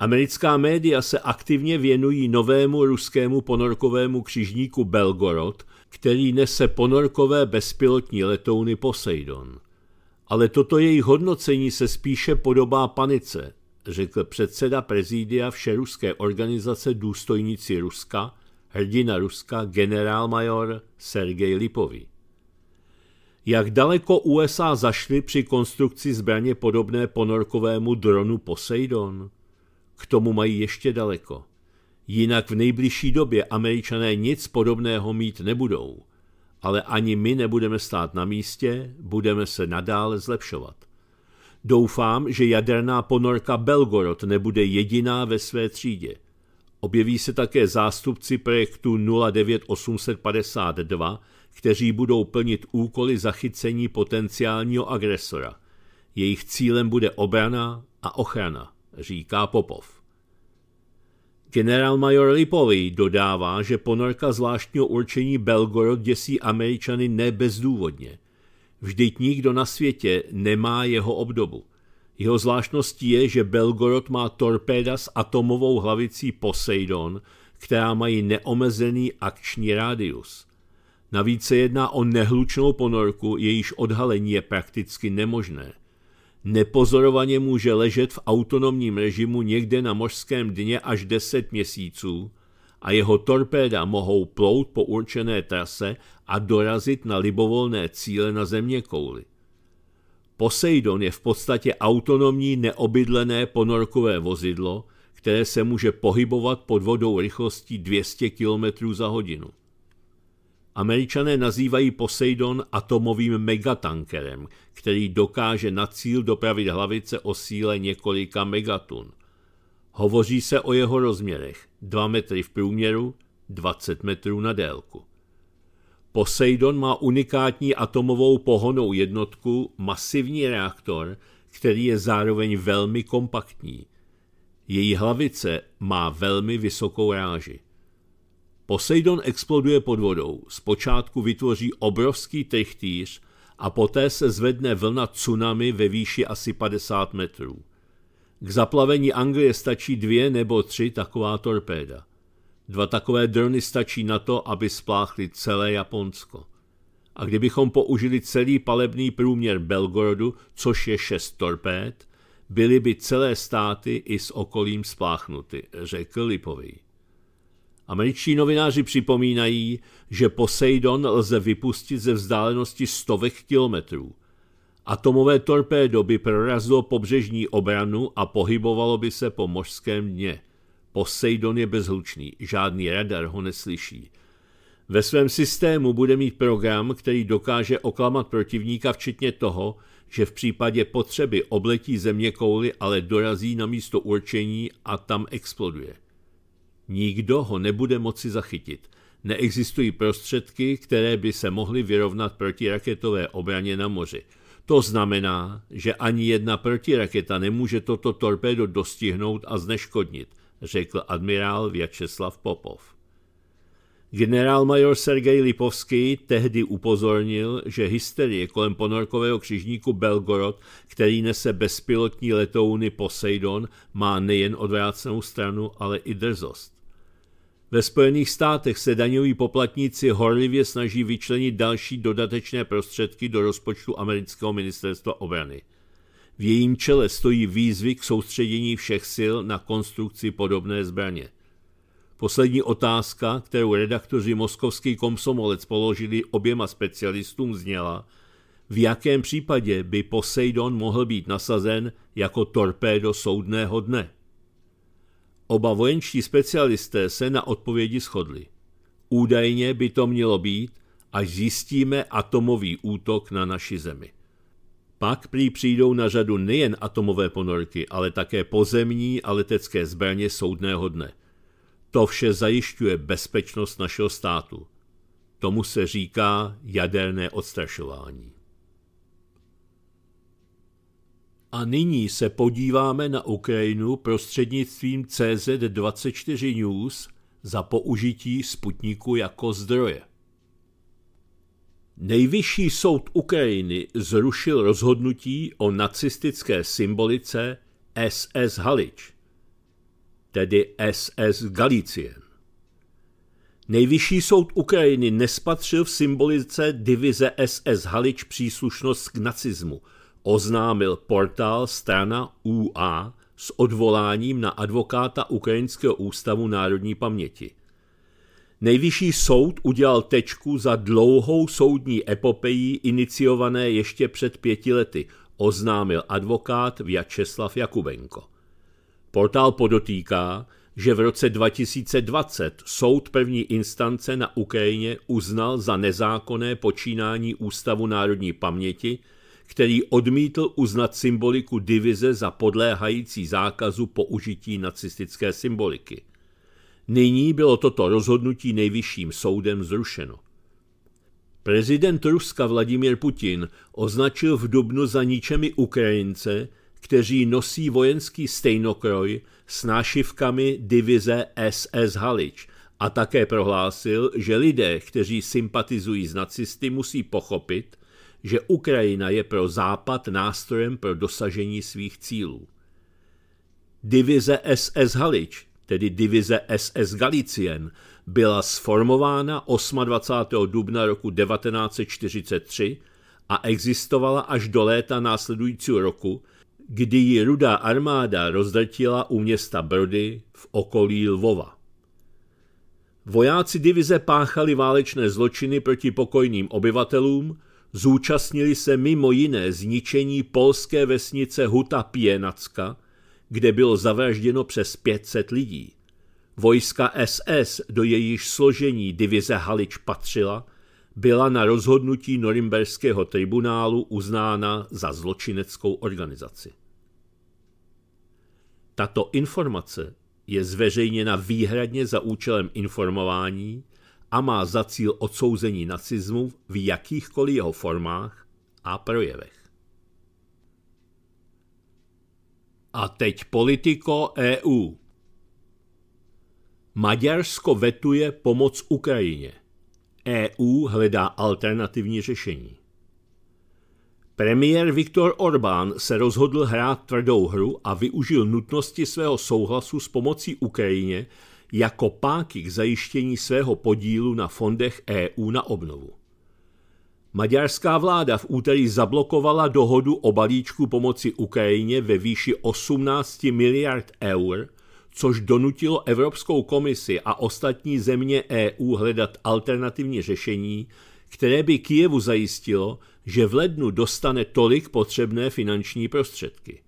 Americká média se aktivně věnují novému ruskému ponorkovému křižníku Belgorod, který nese ponorkové bezpilotní letouny Poseidon ale toto jejich hodnocení se spíše podobá panice, řekl předseda prezídia Všeruské organizace Důstojníci Ruska, hrdina Ruska generálmajor Sergej Lipovi. Jak daleko USA zašly při konstrukci zbraně podobné ponorkovému dronu Poseidon? K tomu mají ještě daleko. Jinak v nejbližší době američané nic podobného mít nebudou – ale ani my nebudeme stát na místě, budeme se nadále zlepšovat. Doufám, že jaderná ponorka Belgorod nebude jediná ve své třídě. Objeví se také zástupci projektu 09852, kteří budou plnit úkoly zachycení potenciálního agresora. Jejich cílem bude obrana a ochrana, říká Popov. Generál major Lipový dodává, že ponorka zvláštního určení Belgorod děsí Američany nebezdůvodně. Vždyť nikdo na světě nemá jeho obdobu. Jeho zvláštností je, že Belgorod má torpéda s atomovou hlavicí Poseidon, která mají neomezený akční rádius. Navíc se jedná o nehlučnou ponorku, jejíž odhalení je prakticky nemožné – nepozorovaně může ležet v autonomním režimu někde na mořském dně až 10 měsíců a jeho torpéda mohou plout po určené trase a dorazit na libovolné cíle na země kouly. Poseidon je v podstatě autonomní neobydlené ponorkové vozidlo, které se může pohybovat pod vodou rychlostí 200 km za hodinu. Američané nazývají Poseidon atomovým megatankerem, který dokáže na cíl dopravit hlavice o síle několika megatun. Hovoří se o jeho rozměrech 2 metry v průměru, 20 metrů na délku. Poseidon má unikátní atomovou pohonou jednotku, masivní reaktor, který je zároveň velmi kompaktní. Její hlavice má velmi vysokou ráži. Poseidon exploduje pod vodou, zpočátku vytvoří obrovský trichtýř a poté se zvedne vlna tsunami ve výši asi 50 metrů. K zaplavení Anglie stačí dvě nebo tři taková torpéda. Dva takové drony stačí na to, aby spláchly celé Japonsko. A kdybychom použili celý palebný průměr Belgorodu, což je šest torpéd, byly by celé státy i s okolím spláchnuty, řekl Lipový. Američtí novináři připomínají, že Poseidon lze vypustit ze vzdálenosti stovek kilometrů. Atomové torpédo by prorazilo pobřežní obranu a pohybovalo by se po mořském dně. Poseidon je bezhlučný, žádný radar ho neslyší. Ve svém systému bude mít program, který dokáže oklamat protivníka včetně toho, že v případě potřeby obletí země kouly, ale dorazí na místo určení a tam exploduje. Nikdo ho nebude moci zachytit. Neexistují prostředky, které by se mohly vyrovnat proti raketové obraně na moři. To znamená, že ani jedna protiraketa nemůže toto torpédo dostihnout a zneškodnit, řekl admirál Vyacheslav Popov. Generálmajor Sergej Lipovský tehdy upozornil, že hysterie kolem ponorkového křižníku Belgorod, který nese bezpilotní letouny Poseidon, má nejen odvrácenou stranu, ale i drzost. Ve Spojených státech se daňoví poplatníci horlivě snaží vyčlenit další dodatečné prostředky do rozpočtu amerického ministerstva obrany. V jejím čele stojí výzvy k soustředění všech sil na konstrukci podobné zbraně. Poslední otázka, kterou redaktoři Moskovský komsomolec položili oběma specialistům, zněla, v jakém případě by Poseidon mohl být nasazen jako torpédo soudného dne. Oba vojenští specialisté se na odpovědi shodli. Údajně by to mělo být, až zjistíme atomový útok na naši zemi. Pak prý přijdou na řadu nejen atomové ponorky, ale také pozemní a letecké zbraně soudného dne. To vše zajišťuje bezpečnost našeho státu. Tomu se říká jaderné odstrašování. A nyní se podíváme na Ukrajinu prostřednictvím CZ24 News za použití Sputniku jako zdroje. Nejvyšší soud Ukrajiny zrušil rozhodnutí o nacistické symbolice SS Halič, tedy SS Galicien. Nejvyšší soud Ukrajiny nespatřil v symbolice divize SS Halič příslušnost k nacismu – oznámil portál strana UA s odvoláním na advokáta Ukrajinského ústavu národní paměti. Nejvyšší soud udělal tečku za dlouhou soudní epopejí iniciované ještě před pěti lety, oznámil advokát Vyacheslav Jakubenko. Portál podotýká, že v roce 2020 soud první instance na Ukrajině uznal za nezákonné počínání Ústavu národní paměti – který odmítl uznat symboliku divize za podléhající zákazu použití nacistické symboliky. Nyní bylo toto rozhodnutí nejvyšším soudem zrušeno. Prezident Ruska Vladimir Putin označil v Dubnu za ničemi Ukrajince, kteří nosí vojenský stejnokroj s nášivkami divize SS Halič a také prohlásil, že lidé, kteří sympatizují s nacisty, musí pochopit, že Ukrajina je pro Západ nástrojem pro dosažení svých cílů. Divize SS Halič, tedy divize SS Galicien, byla sformována 28. dubna roku 1943 a existovala až do léta následujícího roku, kdy ji rudá armáda rozdrtila u města Brody v okolí Lvova. Vojáci divize páchali válečné zločiny proti pokojným obyvatelům, Zúčastnili se mimo jiné zničení polské vesnice Huta Pienacka, kde bylo zavražděno přes 500 lidí. Vojska SS, do jejíž složení divize Halič patřila, byla na rozhodnutí Norimberského tribunálu uznána za zločineckou organizaci. Tato informace je zveřejněna výhradně za účelem informování a má za cíl odsouzení nacismu v jakýchkoliv jeho formách a projevech. A teď politiko EU. Maďarsko vetuje pomoc Ukrajině. EU hledá alternativní řešení. Premiér Viktor Orbán se rozhodl hrát tvrdou hru a využil nutnosti svého souhlasu s pomocí Ukrajině jako páky k zajištění svého podílu na fondech EU na obnovu. Maďarská vláda v úterý zablokovala dohodu o balíčku pomoci Ukrajině ve výši 18 miliard eur, což donutilo Evropskou komisi a ostatní země EU hledat alternativní řešení, které by Kijevu zajistilo, že v lednu dostane tolik potřebné finanční prostředky.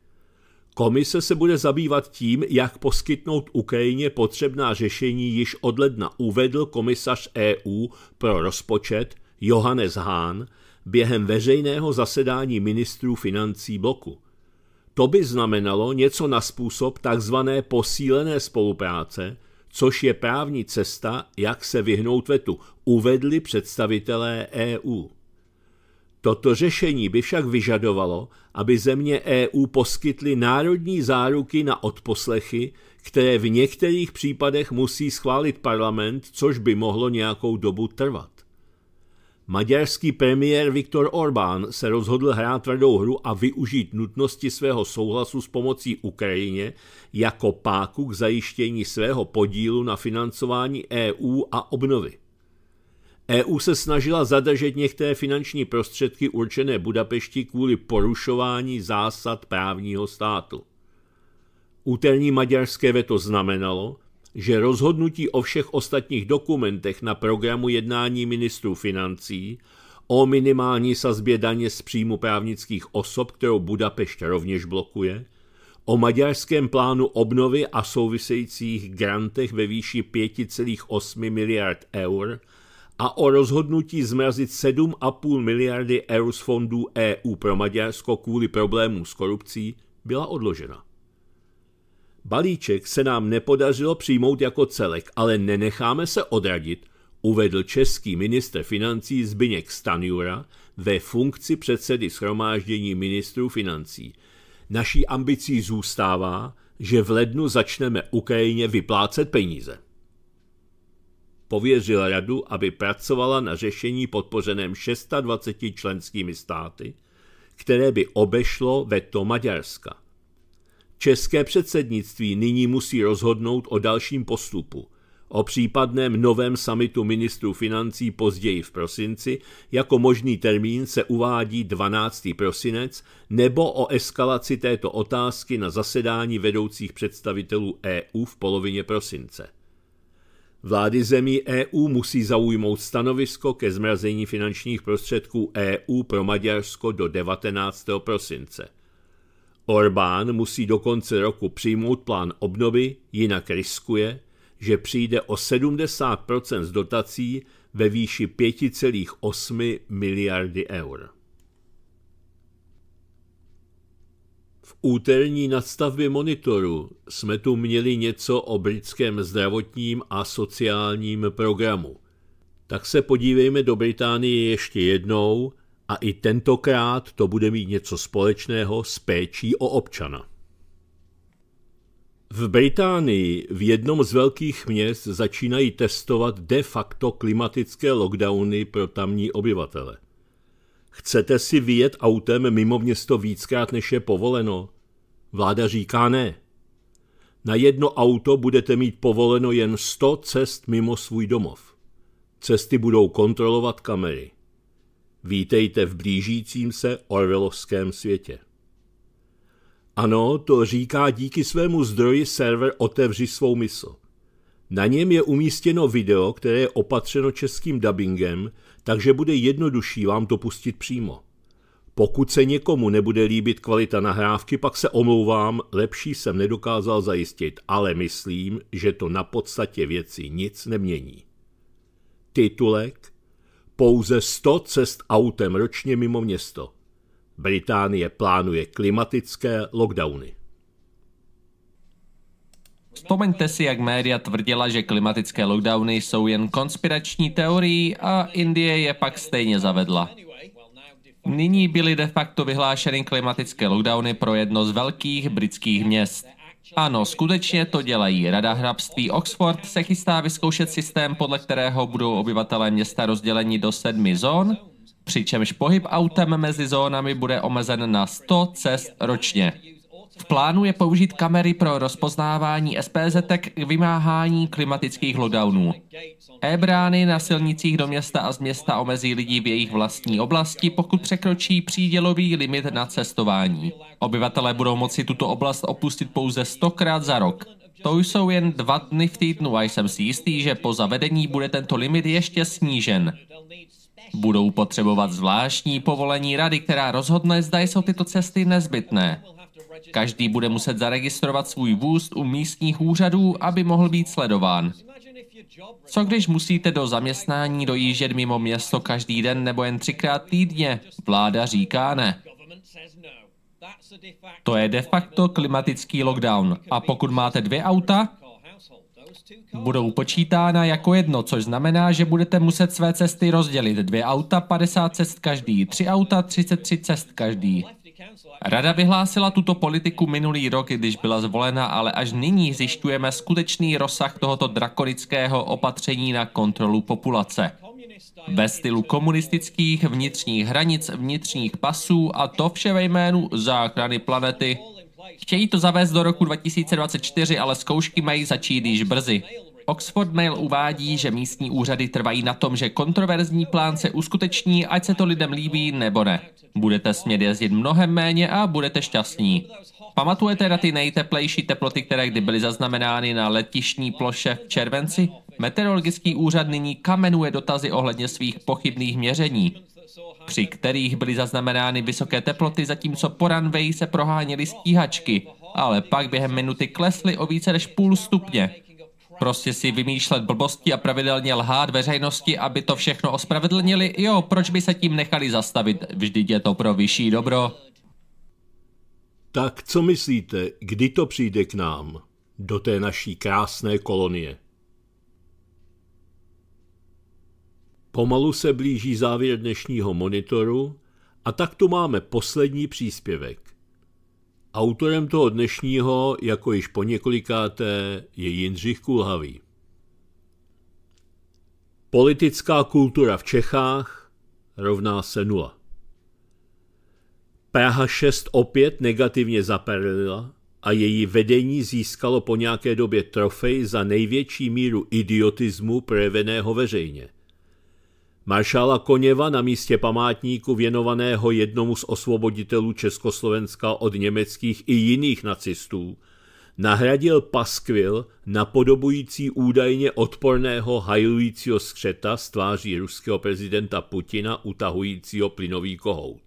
Komise se bude zabývat tím, jak poskytnout Ukrajině potřebná řešení již od ledna, uvedl komisař EU pro rozpočet Johannes Hahn během veřejného zasedání ministrů financí bloku. To by znamenalo něco na způsob tzv. posílené spolupráce, což je právní cesta, jak se vyhnout vetu, uvedli představitelé EU. Toto řešení by však vyžadovalo, aby země EU poskytly národní záruky na odposlechy, které v některých případech musí schválit parlament, což by mohlo nějakou dobu trvat. Maďarský premiér Viktor Orbán se rozhodl hrát tvrdou hru a využít nutnosti svého souhlasu s pomocí Ukrajině jako páku k zajištění svého podílu na financování EU a obnovy. EU se snažila zadržet některé finanční prostředky určené Budapešti kvůli porušování zásad právního státu. Úterní maďarské veto znamenalo, že rozhodnutí o všech ostatních dokumentech na programu jednání ministrů financí o minimální sazbě daně z příjmu právnických osob, kterou Budapešť rovněž blokuje, o maďarském plánu obnovy a souvisejících grantech ve výši 5,8 miliard eur – a o rozhodnutí zmrazit 7,5 miliardy eur z fondů EU pro Maďarsko kvůli problémům s korupcí byla odložena. Balíček se nám nepodařilo přijmout jako celek, ale nenecháme se odradit, uvedl český minister financí Zbyněk Stanjura ve funkci předsedy schromáždění ministrů financí. Naší ambicí zůstává, že v lednu začneme Ukrajině vyplácet peníze pověřil radu, aby pracovala na řešení podpořeném 26 členskými státy, které by obešlo veto Maďarska. České předsednictví nyní musí rozhodnout o dalším postupu, o případném novém samitu ministrů financí později v prosinci, jako možný termín se uvádí 12. prosinec, nebo o eskalaci této otázky na zasedání vedoucích představitelů EU v polovině prosince. Vlády zemí EU musí zaujmout stanovisko ke zmrazení finančních prostředků EU pro Maďarsko do 19. prosince. Orbán musí do konce roku přijmout plán obnovy, jinak riskuje, že přijde o 70 z dotací ve výši 5,8 miliardy eur. V úterní nadstavbě monitoru jsme tu měli něco o britském zdravotním a sociálním programu. Tak se podívejme do Británie ještě jednou a i tentokrát to bude mít něco společného s péčí o občana. V Británii v jednom z velkých měst začínají testovat de facto klimatické lockdowny pro tamní obyvatele. Chcete si vyjet autem mimo město víckrát, než je povoleno? Vláda říká ne. Na jedno auto budete mít povoleno jen 100 cest mimo svůj domov. Cesty budou kontrolovat kamery. Vítejte v blížícím se Orwellovském světě. Ano, to říká díky svému zdroji server Otevři svou mysl. Na něm je umístěno video, které je opatřeno českým dubbingem, takže bude jednodušší vám to pustit přímo. Pokud se někomu nebude líbit kvalita nahrávky, pak se omlouvám, lepší jsem nedokázal zajistit, ale myslím, že to na podstatě věci nic nemění. Titulek Pouze 100 cest autem ročně mimo město. Británie plánuje klimatické lockdowny. Vzpomeňte si, jak média tvrdila, že klimatické lockdowny jsou jen konspirační teorií a Indie je pak stejně zavedla. Nyní byly de facto vyhlášeny klimatické lockdowny pro jedno z velkých britských měst. Ano, skutečně to dělají. Rada hrabství Oxford se chystá vyzkoušet systém, podle kterého budou obyvatelé města rozděleni do sedmi zón, přičemž pohyb autem mezi zónami bude omezen na 100 cest ročně. V plánu je použít kamery pro rozpoznávání SPZ k vymáhání klimatických lockdownů. E-brány na silnicích do města a z města omezí lidi v jejich vlastní oblasti, pokud překročí přídělový limit na cestování. Obyvatelé budou moci tuto oblast opustit pouze stokrát za rok. To jsou jen dva dny v týdnu a jsem si jistý, že po zavedení bude tento limit ještě snížen. Budou potřebovat zvláštní povolení rady, která rozhodne, zda jsou tyto cesty nezbytné. Každý bude muset zaregistrovat svůj vůz u místních úřadů, aby mohl být sledován. Co když musíte do zaměstnání dojíždět mimo město každý den nebo jen třikrát týdně? Vláda říká ne. To je de facto klimatický lockdown. A pokud máte dvě auta, budou počítána jako jedno, což znamená, že budete muset své cesty rozdělit. Dvě auta, 50 cest každý, tři auta, 33 cest každý. Rada vyhlásila tuto politiku minulý rok, když byla zvolena, ale až nyní zjišťujeme skutečný rozsah tohoto drakonického opatření na kontrolu populace. Ve stylu komunistických vnitřních hranic, vnitřních pasů a to vše ve jménu záchrany planety. Chtějí to zavést do roku 2024, ale zkoušky mají začít již brzy. Oxford Mail uvádí, že místní úřady trvají na tom, že kontroverzní plán se uskuteční, ať se to lidem líbí nebo ne. Budete smět jezdit mnohem méně a budete šťastní. Pamatujete na ty nejteplejší teploty, které kdy byly zaznamenány na letišní ploše v červenci? Meteorologický úřad nyní kamenuje dotazy ohledně svých pochybných měření, při kterých byly zaznamenány vysoké teploty, zatímco po runway se proháněly stíhačky, ale pak během minuty klesly o více než půl stupně. Prostě si vymýšlet blbosti a pravidelně lhát veřejnosti, aby to všechno ospravedlnili, jo, proč by se tím nechali zastavit? Vždyť je to pro vyšší dobro. Tak co myslíte, kdy to přijde k nám, do té naší krásné kolonie? Pomalu se blíží závěr dnešního monitoru a tak tu máme poslední příspěvek. Autorem toho dnešního, jako již po několikáté, je Jindřich Kulhavý. Politická kultura v Čechách rovná se nula. Praha 6 opět negativně zaperlila a její vedení získalo po nějaké době trofej za největší míru idiotismu projeveného veřejně. Maršála Koněva na místě památníku věnovaného jednomu z osvoboditelů Československa od německých i jiných nacistů nahradil paskvil napodobující údajně odporného hajlujícího skřeta z tváří ruského prezidenta Putina utahujícího plynový kohout.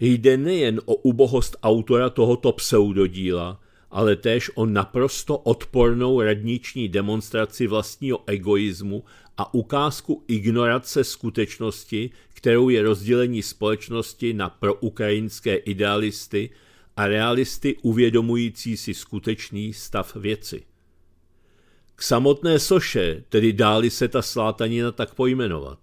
Jde nejen o ubohost autora tohoto pseudodíla, ale též o naprosto odpornou radniční demonstraci vlastního egoismu a ukázku ignorace skutečnosti, kterou je rozdělení společnosti na proukrajinské idealisty a realisty uvědomující si skutečný stav věci. K samotné soše tedy dáli se ta slátanina tak pojmenovat.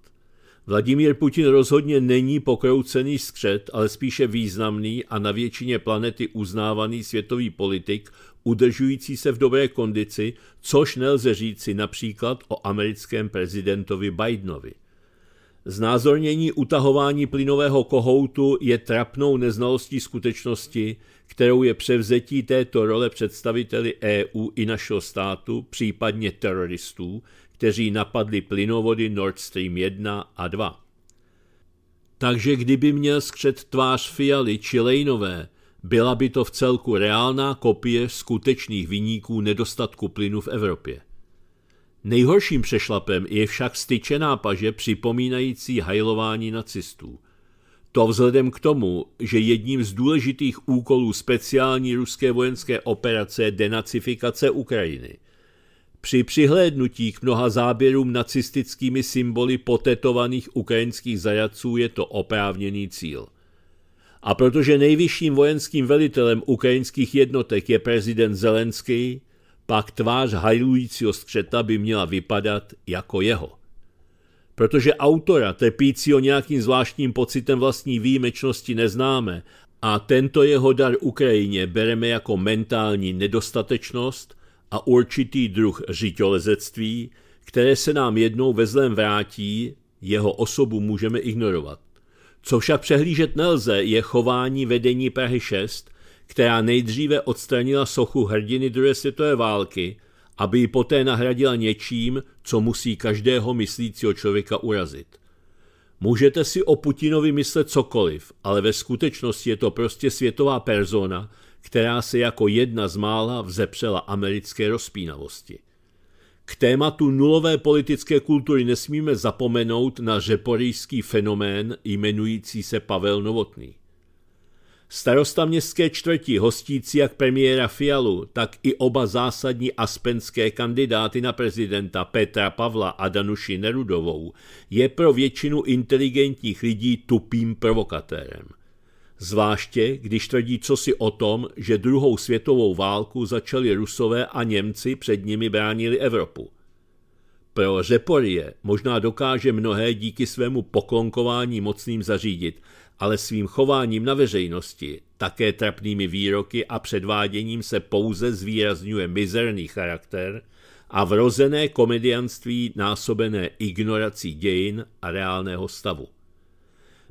Vladimír Putin rozhodně není pokroucený skřet, ale spíše významný a na většině planety uznávaný světový politik, udržující se v dobré kondici, což nelze říci například o americkém prezidentovi Bidenovi. Znázornění utahování plynového kohoutu je trapnou neznalostí skutečnosti, kterou je převzetí této role představiteli EU i našeho státu, případně teroristů, kteří napadli plynovody Nord Stream 1 a 2. Takže kdyby měl skřet tvář Fialy či Lejnové, byla by to v celku reálná kopie skutečných vyníků nedostatku plynu v Evropě. Nejhorším přešlapem je však styčená paže připomínající hajlování nacistů. To vzhledem k tomu, že jedním z důležitých úkolů speciální ruské vojenské operace je denacifikace Ukrajiny. Při přihlédnutí k mnoha záběrům nacistickými symboly potetovaných ukrajinských zajaců je to oprávněný cíl – a protože nejvyšším vojenským velitelem ukrajinských jednotek je prezident Zelenský, pak tvář hajlujícího střeta by měla vypadat jako jeho. Protože autora trpícího nějakým zvláštním pocitem vlastní výjimečnosti neznáme a tento jeho dar Ukrajině bereme jako mentální nedostatečnost a určitý druh řiťolezectví, které se nám jednou ve zlém vrátí, jeho osobu můžeme ignorovat. Co však přehlížet nelze, je chování vedení Prahy 6, která nejdříve odstranila sochu hrdiny druhé světové války, aby ji poté nahradila něčím, co musí každého myslícího člověka urazit. Můžete si o Putinovi myslet cokoliv, ale ve skutečnosti je to prostě světová persona, která se jako jedna z mála vzepřela americké rozpínavosti. K tématu nulové politické kultury nesmíme zapomenout na řeporijský fenomén jmenující se Pavel Novotný. Starosta městské čtvrti hostící jak premiéra Fialu, tak i oba zásadní aspenské kandidáty na prezidenta Petra Pavla a Danuši Nerudovou je pro většinu inteligentních lidí tupým provokatérem – Zvláště, když tvrdí cosi o tom, že druhou světovou válku začali Rusové a Němci před nimi bránili Evropu. Pro Řeporie možná dokáže mnohé díky svému poklonkování mocným zařídit, ale svým chováním na veřejnosti, také trapnými výroky a předváděním se pouze zvýrazňuje mizerný charakter a vrozené komedianství násobené ignorací dějin a reálného stavu.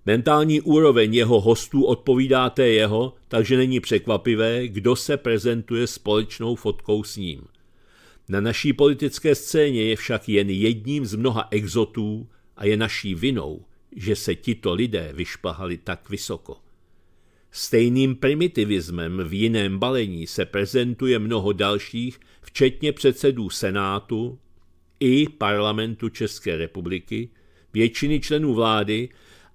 Mentální úroveň jeho hostů odpovídá té jeho, takže není překvapivé, kdo se prezentuje společnou fotkou s ním. Na naší politické scéně je však jen jedním z mnoha exotů a je naší vinou, že se tito lidé vyšpahali tak vysoko. Stejným primitivismem v jiném balení se prezentuje mnoho dalších, včetně předsedů Senátu i parlamentu České republiky, většiny členů vlády,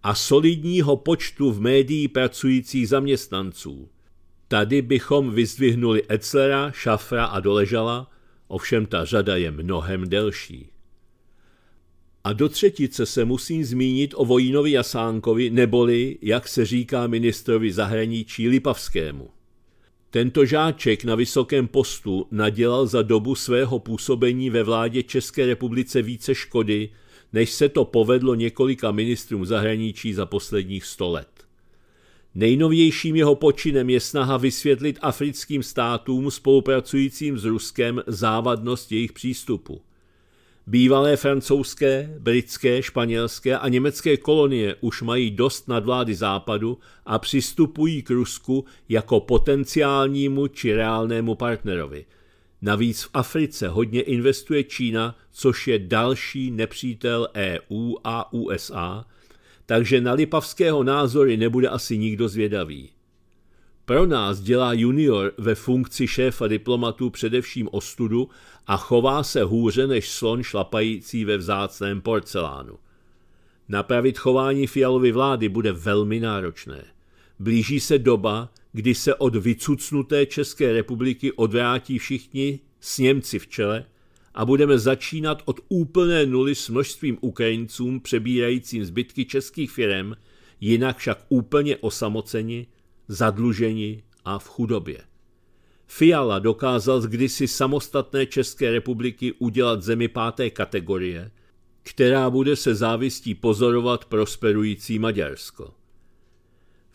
a solidního počtu v médií pracujících zaměstnanců. Tady bychom vyzdvihnuli Eclera, Šafra a Doležala, ovšem ta řada je mnohem delší. A do třetice se musím zmínit o Vojinovi Jasánkovi, neboli, jak se říká ministrovi zahraničí Lipavskému. Tento žáček na vysokém postu nadělal za dobu svého působení ve vládě České republice více škody, než se to povedlo několika ministrům zahraničí za posledních sto let. Nejnovějším jeho počinem je snaha vysvětlit africkým státům spolupracujícím s Ruskem závadnost jejich přístupu. Bývalé francouzské, britské, španělské a německé kolonie už mají dost nadvlády západu a přistupují k Rusku jako potenciálnímu či reálnému partnerovi – Navíc v Africe hodně investuje Čína, což je další nepřítel EU a USA, takže na Lipavského názory nebude asi nikdo zvědavý. Pro nás dělá junior ve funkci šéfa diplomatů především ostudu a chová se hůře než slon šlapající ve vzácném porcelánu. Napravit chování fialovy vlády bude velmi náročné. Blíží se doba, kdy se od vycucnuté České republiky odvrátí všichni s Němci v čele a budeme začínat od úplné nuly s množstvím Ukrajincům přebírajícím zbytky českých firm, jinak však úplně osamoceni, zadluženi a v chudobě. Fiala dokázal z kdysi samostatné České republiky udělat zemi páté kategorie, která bude se závistí pozorovat prosperující Maďarsko.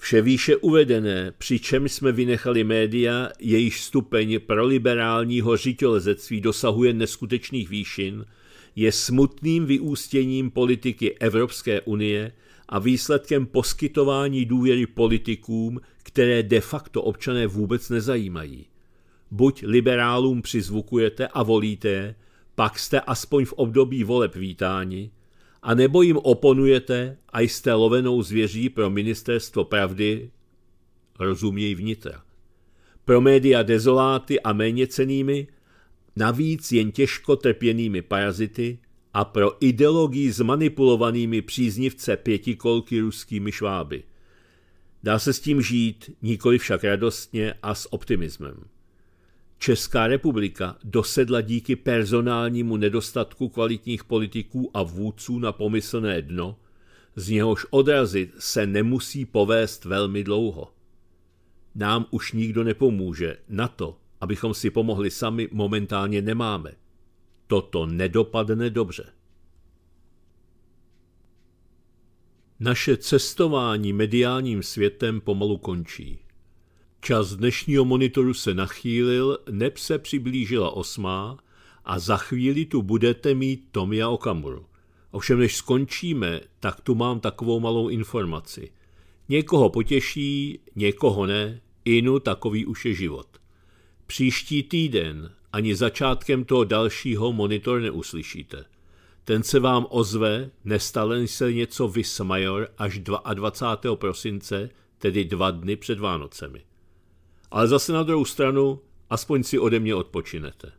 Vše výše uvedené, přičem jsme vynechali média, jejíž stupeň proliberálního řitělezectví dosahuje neskutečných výšin, je smutným vyústěním politiky Evropské unie a výsledkem poskytování důvěry politikům, které de facto občané vůbec nezajímají. Buď liberálům přizvukujete a volíte, pak jste aspoň v období voleb vítáni, a nebo jim oponujete a jste lovenou zvěří pro ministerstvo pravdy, rozuměj vnitra. Pro média dezoláty a méně cenými, navíc jen těžko trpěnými parazity a pro ideologii manipulovanými příznivce pětikolky ruskými šváby. Dá se s tím žít, nikoli však radostně a s optimismem. Česká republika dosedla díky personálnímu nedostatku kvalitních politiků a vůdců na pomyslné dno, z něhož odrazit se nemusí povést velmi dlouho. Nám už nikdo nepomůže, na to, abychom si pomohli sami, momentálně nemáme. Toto nedopadne dobře. Naše cestování mediálním světem pomalu končí. Čas dnešního monitoru se nachýlil, neb se přiblížila osmá a za chvíli tu budete mít Tomia Okamuru. Ovšem, než skončíme, tak tu mám takovou malou informaci. Někoho potěší, někoho ne, inu takový už je život. Příští týden ani začátkem toho dalšího monitor neuslyšíte. Ten se vám ozve, nestalen se něco vysmajor až 22. prosince, tedy dva dny před Vánocemi. Ale zase na druhou stranu, aspoň si ode mě odpočinete.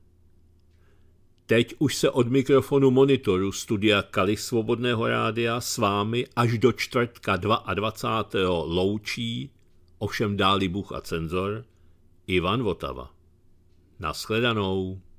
Teď už se od mikrofonu monitoru studia Kali Svobodného rádia s vámi až do čtvrtka 22. loučí, ovšem dáli Bůh a cenzor, Ivan Votava. Naschledanou.